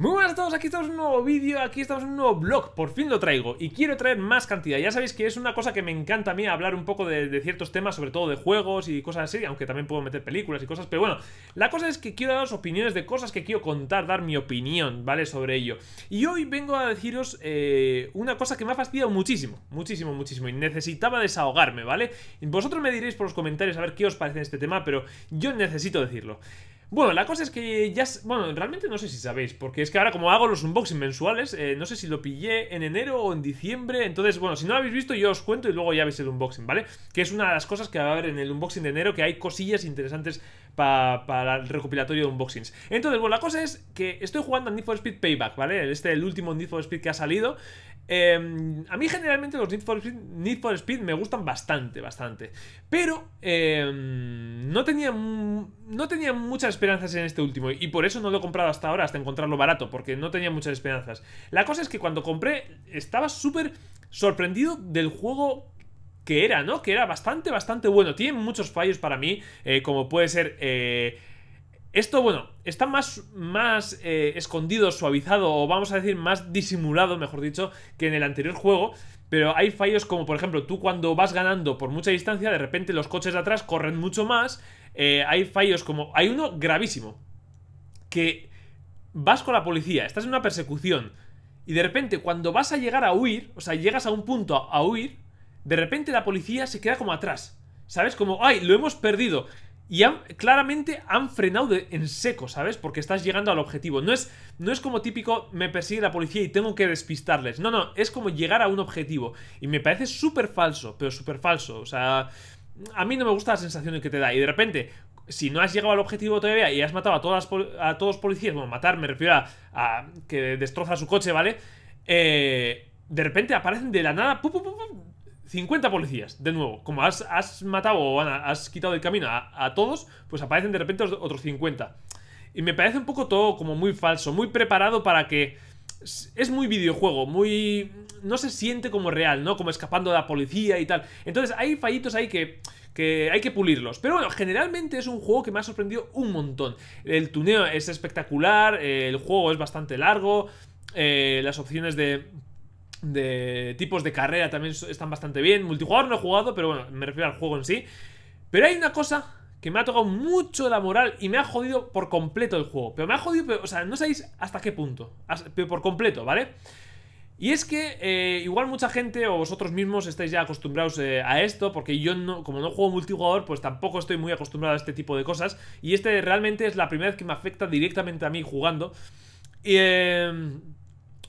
Muy buenas a todos, aquí estamos en un nuevo vídeo, aquí estamos en un nuevo blog, por fin lo traigo y quiero traer más cantidad, ya sabéis que es una cosa que me encanta a mí hablar un poco de, ciertos temas, sobre todo de juegos y cosas así, aunque también puedo meter películas y cosas, pero bueno, la cosa es que quiero daros opiniones de cosas que quiero contar, dar mi opinión, ¿vale? Sobre ello. Y hoy vengo a deciros eh, una cosa que me ha fastidiado muchísimo, muchísimo, muchísimo y necesitaba desahogarme, ¿vale? Vosotros me diréis por los comentarios a ver qué os parece este tema, pero yo necesito decirlo. Bueno, la cosa es que ya... Bueno, realmente no sé si sabéis, porque es que ahora como hago los unboxing mensuales, eh, no sé si lo pillé en enero o en diciembre, entonces, bueno, si no lo habéis visto yo os cuento y luego ya veis el unboxing, ¿vale? Que es una de las cosas que va a haber en el unboxing de enero, que hay cosillas interesantes para el recopilatorio de unboxings. Entonces, bueno, la cosa es que estoy jugando a Need for Speed Payback, ¿vale? Este es el último Need for Speed que ha salido, Em, a mí generalmente los Need for, Speed, me gustan bastante, bastante. Pero em, no, tenía, no tenía muchas esperanzas en este último y por eso no lo he comprado hasta ahora, hasta encontrarlo barato, porque no tenía muchas esperanzas. La cosa es que cuando compré estaba súper sorprendido del juego que era, ¿no? Que era bastante, bastante bueno. Tiene muchos fallos para mí, eh, como puede ser... Eh, esto, bueno, está más, más eh, escondido, suavizado, o vamos a decir, más disimulado, mejor dicho, que en el anterior juego. Pero hay fallos como, por ejemplo, tú cuando vas ganando por mucha distancia, de repente los coches de atrás corren mucho más. Eh, hay fallos como. Hay uno gravísimo. Que vas con la policía, estás en una persecución. Y de repente, cuando vas a llegar a huir, o sea, llegas a un punto a, a huir, de repente la policía se queda como atrás. ¿Sabes? Como, ¡ay! Lo hemos perdido. Y han, claramente han frenado en seco, ¿sabes? Porque estás llegando al objetivo. No es, no es como típico me persigue la policía y tengo que despistarles. No, no, es como llegar a un objetivo. Y me parece súper falso, pero súper falso. O sea, a mí no me gusta la sensación que te da. Y de repente, si no has llegado al objetivo todavía y has matado a, todas a todos los policías, bueno, matar me refiero a, que destroza su coche, ¿vale? Eh, de repente aparecen de la nada, 50 policías, de nuevo. Como has, matado o has quitado el camino a, todos, pues aparecen de repente otros 50. Y me parece un poco todo como muy falso, muy preparado para que... Es muy videojuego, muy... No se siente como real, ¿no? Como escapando de la policía y tal. Entonces hay fallitos ahí que, que hay que pulirlos. Pero bueno, generalmente es un juego que me ha sorprendido un montón. El tuneo es espectacular, el juego es bastante largo, eh, las opciones de de tipos de carrera también están bastante bien. Multijugador no he jugado, pero bueno, me refiero al juego en sí. Pero hay una cosa que me ha tocado mucho la moral y me ha jodido por completo el juego. Pero me ha jodido, o sea, no sabéis hasta qué punto. Pero por completo, ¿vale? Y es que eh, igual mucha gente o vosotros mismos estáis ya acostumbrados eh, a esto, porque yo no, como no juego multijugador, pues tampoco estoy muy acostumbrado a este tipo de cosas. Y este realmente es la primera vez que me afecta directamente a mí jugando. Y... Eh,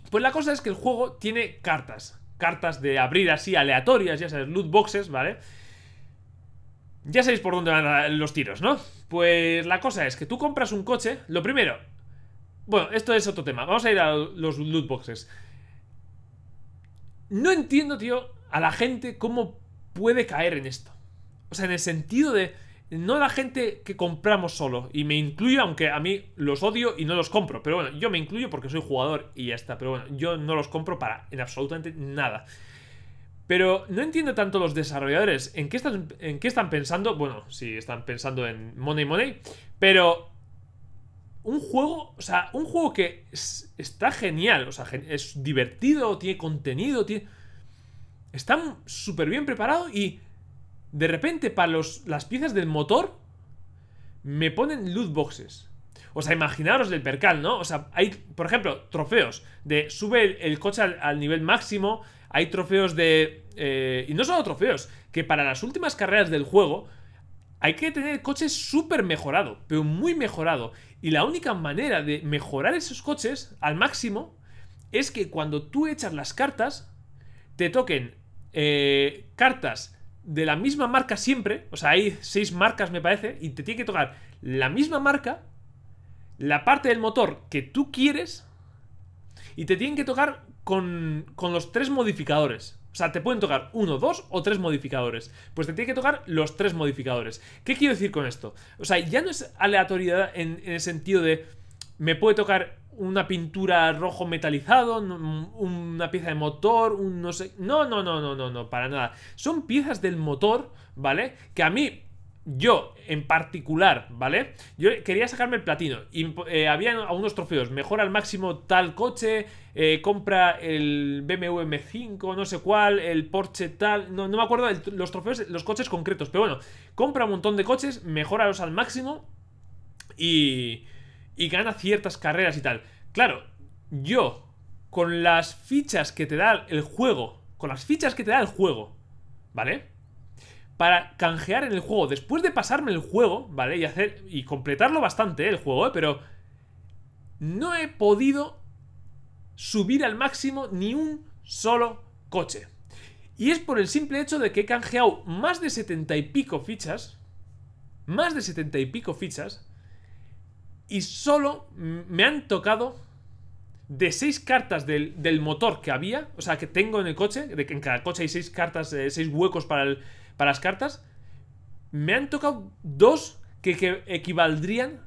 pues la cosa es que el juego tiene cartas. Cartas de abrir así aleatorias, ya sabes, loot boxes, ¿vale? Ya sabéis por dónde van los tiros, ¿no? Pues la cosa es que tú compras un coche, lo primero... Bueno, esto es otro tema, vamos a ir a los loot boxes. No entiendo, tío, a la gente cómo puede caer en esto. O sea, en el sentido de... No la gente que compramos solo. Y me incluyo, aunque a mí los odio y no los compro. Pero bueno, yo me incluyo porque soy jugador y ya está. Pero bueno, yo no los compro para en absolutamente nada. Pero no entiendo tanto los desarrolladores. ¿En qué están, en están pensando? Bueno, si están pensando en Money Money. Pero un juego, o sea, un juego que está genial, o sea, es divertido, tiene contenido, tiene... Está súper bien preparado y de repente, para los, las piezas del motor, me ponen loot boxes. O sea, imaginaros del percal, ¿no? O sea, hay, por ejemplo, trofeos de sube el, coche al, nivel máximo. Hay trofeos de... Eh, y no solo trofeos, que para las últimas carreras del juego hay que tener coches súper mejorado, pero muy mejorado. Y la única manera de mejorar esos coches al máximo es que cuando tú echas las cartas, te toquen eh, cartas de la misma marca siempre, o sea, hay seis marcas me parece, y te tiene que tocar la misma marca, la parte del motor que tú quieres, y te tienen que tocar con, con los tres modificadores. O sea, te pueden tocar uno, dos o tres modificadores. Pues te tiene que tocar los tres modificadores. ¿Qué quiero decir con esto? O sea, ya no es aleatoriedad en, en el sentido de me puede tocar una pintura rojo metalizado, una pieza de motor, un no sé... No, no, no, no, no, no, para nada. Son piezas del motor, ¿vale? Que a mí, yo en particular, ¿vale? Yo quería sacarme el platino y eh, había algunos trofeos, mejora al máximo tal coche, eh, compra el BMW M5, no sé cuál, el Porsche tal, no, me acuerdo los trofeos, los coches concretos, pero bueno, compra un montón de coches, mejóralos al máximo y y gana ciertas carreras y tal. Claro, yo, con las fichas que te da el juego, con las fichas que te da el juego, ¿vale? Para canjear en el juego, después de pasarme el juego, ¿vale? Y hacer y completarlo bastante eh, el juego, ¿eh? pero no he podido subir al máximo ni un solo coche. Y es por el simple hecho de que he canjeado más de setenta y pico fichas, más de setenta y pico fichas, y solo me han tocado de seis cartas del, motor que había, o sea, que tengo en el coche, de que en cada coche hay seis cartas, eh, seis huecos para, para las cartas, me han tocado dos que, equivaldrían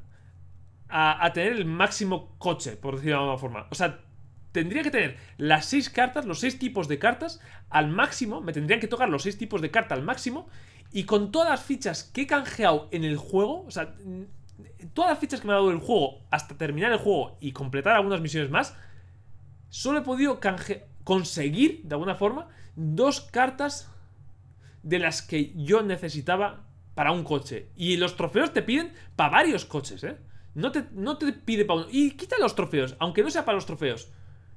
a, tener el máximo coche, por decirlo de alguna forma. O sea, tendría que tener las seis cartas, los seis tipos de cartas, al máximo, me tendrían que tocar los seis tipos de carta al máximo, y con todas las fichas que he canjeado en el juego, o sea, todas las fichas que me ha dado el juego hasta terminar el juego y completar algunas misiones más, solo he podido conseguir, de alguna forma, dos cartas de las que yo necesitaba para un coche. Y los trofeos te piden para varios coches, ¿eh? No te, no te pide para uno. Y quita los trofeos, aunque no sea para los trofeos.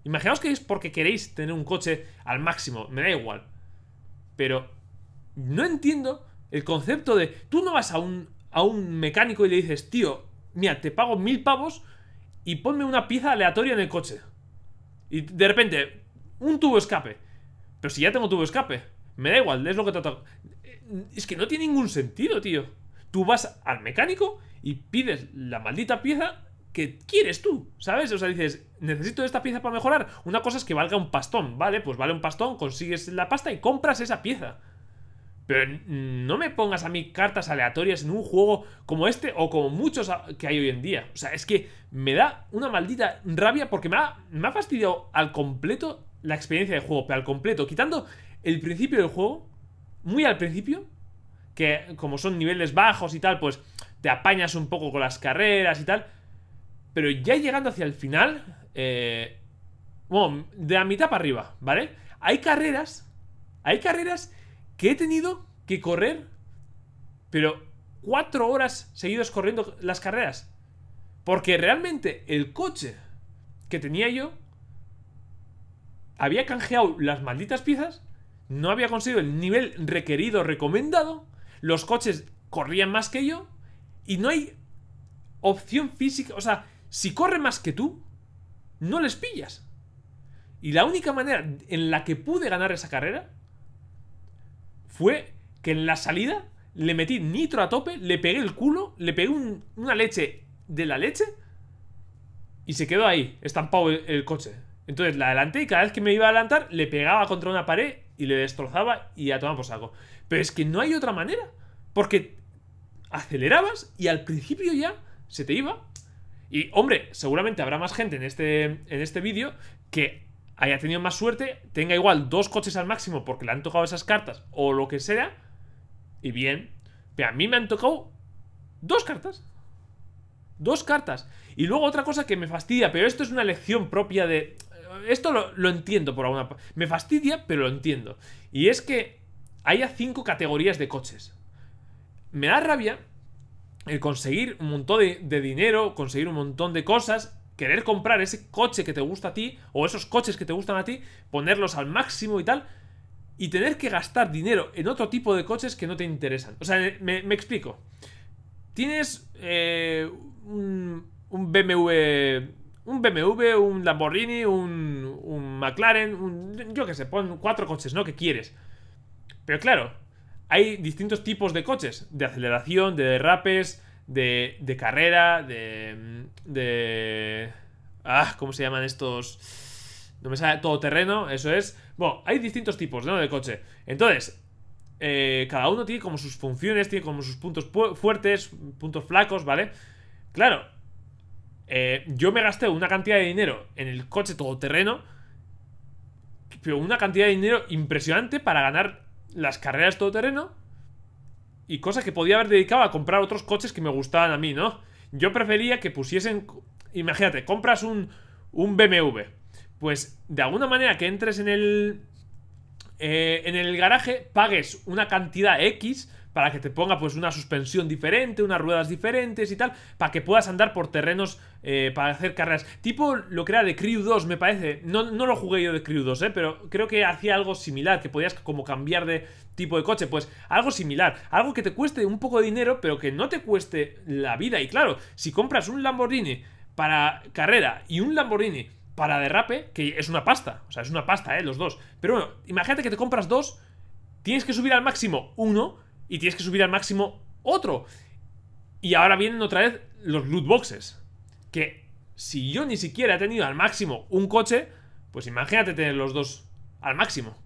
Imaginaos que es porque queréis tener un coche al máximo, me da igual. Pero no entiendo el concepto de tú no vas a un a un mecánico y le dices, tío, mira, te pago mil pavos y ponme una pieza aleatoria en el coche. Y de repente, un tubo escape. Pero si ya tengo tubo escape, me da igual, es lo que te eh, Es que no tiene ningún sentido, tío. Tú vas al mecánico y pides la maldita pieza que quieres tú, ¿sabes? O sea, dices, necesito esta pieza para mejorar. Una cosa es que valga un pastón, ¿vale? Pues vale un pastón, consigues la pasta y compras esa pieza. Pero no me pongas a mí cartas aleatorias en un juego como este o como muchos que hay hoy en día. O sea, es que me da una maldita rabia porque me ha, fastidiado al completo la experiencia de juego, pero al completo, quitando el principio del juego, muy al principio, que como son niveles bajos y tal, pues te apañas un poco con las carreras y tal. Pero ya llegando hacia el final, eh, bueno, de la mitad para arriba, ¿vale? Hay carreras, hay carreras que he tenido que correr, pero cuatro horas seguidos corriendo las carreras. Porque realmente el coche que tenía yo había canjeado las malditas piezas, no había conseguido el nivel requerido, recomendado, los coches corrían más que yo y no hay opción física, o sea, si corre más que tú, no les pillas. Y la única manera en la que pude ganar esa carrera fue que en la salida le metí nitro a tope, le pegué el culo, le pegué una leche de la leche y se quedó ahí, estampado el, coche. Entonces la adelanté y cada vez que me iba a adelantar le pegaba contra una pared y le destrozaba y a tomar por saco. Pero es que no hay otra manera, porque acelerabas y al principio ya se te iba. Y hombre, seguramente habrá más gente en este, en este vídeo que haya tenido más suerte, tenga igual dos coches al máximo porque le han tocado esas cartas o lo que sea, y bien, pero a mí me han tocado dos cartas. Dos cartas. Y luego otra cosa que me fastidia, pero esto es una lección propia de... Eh, esto lo, entiendo por alguna parte. Me fastidia, pero lo entiendo. Y es que haya cinco categorías de coches. Me da rabia el conseguir un montón de dinero, conseguir un montón de cosas querer comprar ese coche que te gusta a ti o esos coches que te gustan a ti, ponerlos al máximo y tal, y tener que gastar dinero en otro tipo de coches que no te interesan. O sea, me, explico. Tienes eh, un, BMW, un BMW, un Lamborghini, un, McLaren, yo qué sé, pon cuatro coches, ¿no? Que quieres. Pero claro, hay distintos tipos de coches, de aceleración, de derrapes, de, de carrera, de, de... Ah, ¿cómo se llaman estos? No me sale todoterreno, eso es. Bueno, hay distintos tipos ¿no? de coche. Entonces, eh, cada uno tiene como sus funciones, tiene como sus puntos fuertes, puntos flacos, ¿vale? Claro, eh, yo me gasté una cantidad de dinero en el coche todoterreno, pero una cantidad de dinero impresionante para ganar las carreras todoterreno y cosas que podía haber dedicado a comprar otros coches que me gustaban a mí, ¿no? Yo prefería que pusiesen... Imagínate, compras un, un BMW. Pues de alguna manera que entres en el... Eh, en el garaje, pagues una cantidad X para que te ponga pues una suspensión diferente, unas ruedas diferentes y tal, para que puedas andar por terrenos eh, para hacer carreras. Tipo lo que era de Crew 2, me parece. No, no lo jugué yo de Crew 2, eh, pero creo que hacía algo similar, que podías como cambiar de tipo de coche. Pues algo similar, algo que te cueste un poco de dinero, pero que no te cueste la vida. Y claro, si compras un Lamborghini para carrera y un Lamborghini para derrape, que es una pasta, o sea, es una pasta, eh, los dos. Pero bueno, imagínate que te compras dos, tienes que subir al máximo uno y tienes que subir al máximo otro. Y ahora vienen otra vez los loot boxes. Que si yo ni siquiera he tenido al máximo un coche, pues imagínate tener los dos al máximo.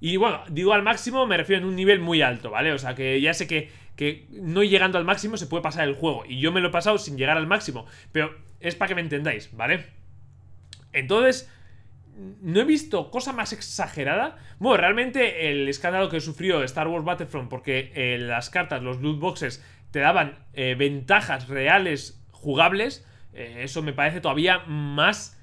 Y bueno, digo al máximo me refiero en un nivel muy alto, ¿vale? O sea, que ya sé que, que no llegando al máximo se puede pasar el juego. Y yo me lo he pasado sin llegar al máximo. Pero es para que me entendáis, ¿vale? Entonces, no he visto cosa más exagerada. Bueno, realmente el escándalo que sufrió Star Wars Battlefront, porque eh, las cartas, los loot boxes, te daban eh, ventajas reales jugables, eh, eso me parece todavía más,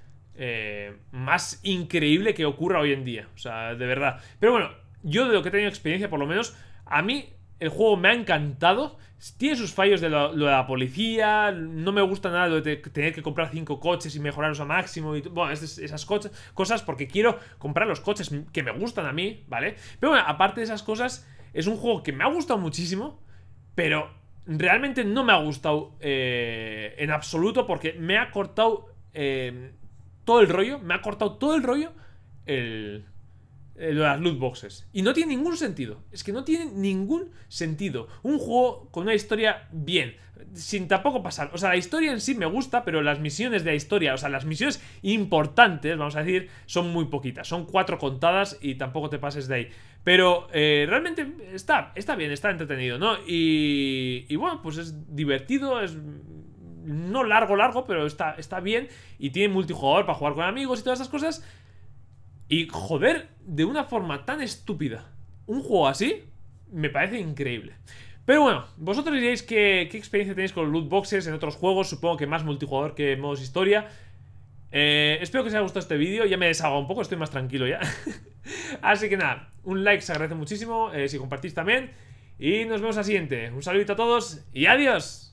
más increíble que ocurra hoy en día. O sea, de verdad. Pero bueno, yo de lo que he tenido experiencia, por lo menos, a mí el juego me ha encantado. Tiene sus fallos de lo, de la policía. No me gusta nada lo de tener que comprar cinco coches y mejorarlos a máximo. Y, bueno, esas, cosas porque quiero comprar los coches que me gustan a mí, ¿vale? Pero aparte de esas cosas, es un juego que me ha gustado muchísimo. Pero realmente no me ha gustado eh, en absoluto porque me ha cortado eh, todo el rollo. Me ha cortado todo el rollo el eh, las loot boxes. Y no tiene ningún sentido. Es que no tiene ningún sentido. Un juego con una historia bien, sin tampoco pasar. O sea, la historia en sí me gusta, pero las misiones de la historia, o sea, las misiones importantes, vamos a decir, son muy poquitas. Son cuatro contadas y tampoco te pases de ahí. Pero eh, realmente está, está bien, está entretenido, ¿no? Y, y bueno, pues es divertido, es no largo, largo, pero está, está bien. Y tiene multijugador para jugar con amigos y todas esas cosas. Y joder, de una forma tan estúpida. Un juego así me parece increíble. Pero bueno, vosotros diréis que, qué experiencia tenéis con loot boxes en otros juegos, supongo que más multijugador que modos historia. Eh, espero que os haya gustado este vídeo, ya me deshago un poco, estoy más tranquilo ya. Así que nada, un like se agradece muchísimo, eh, si compartís también. Y nos vemos al siguiente. Un saludito a todos y adiós.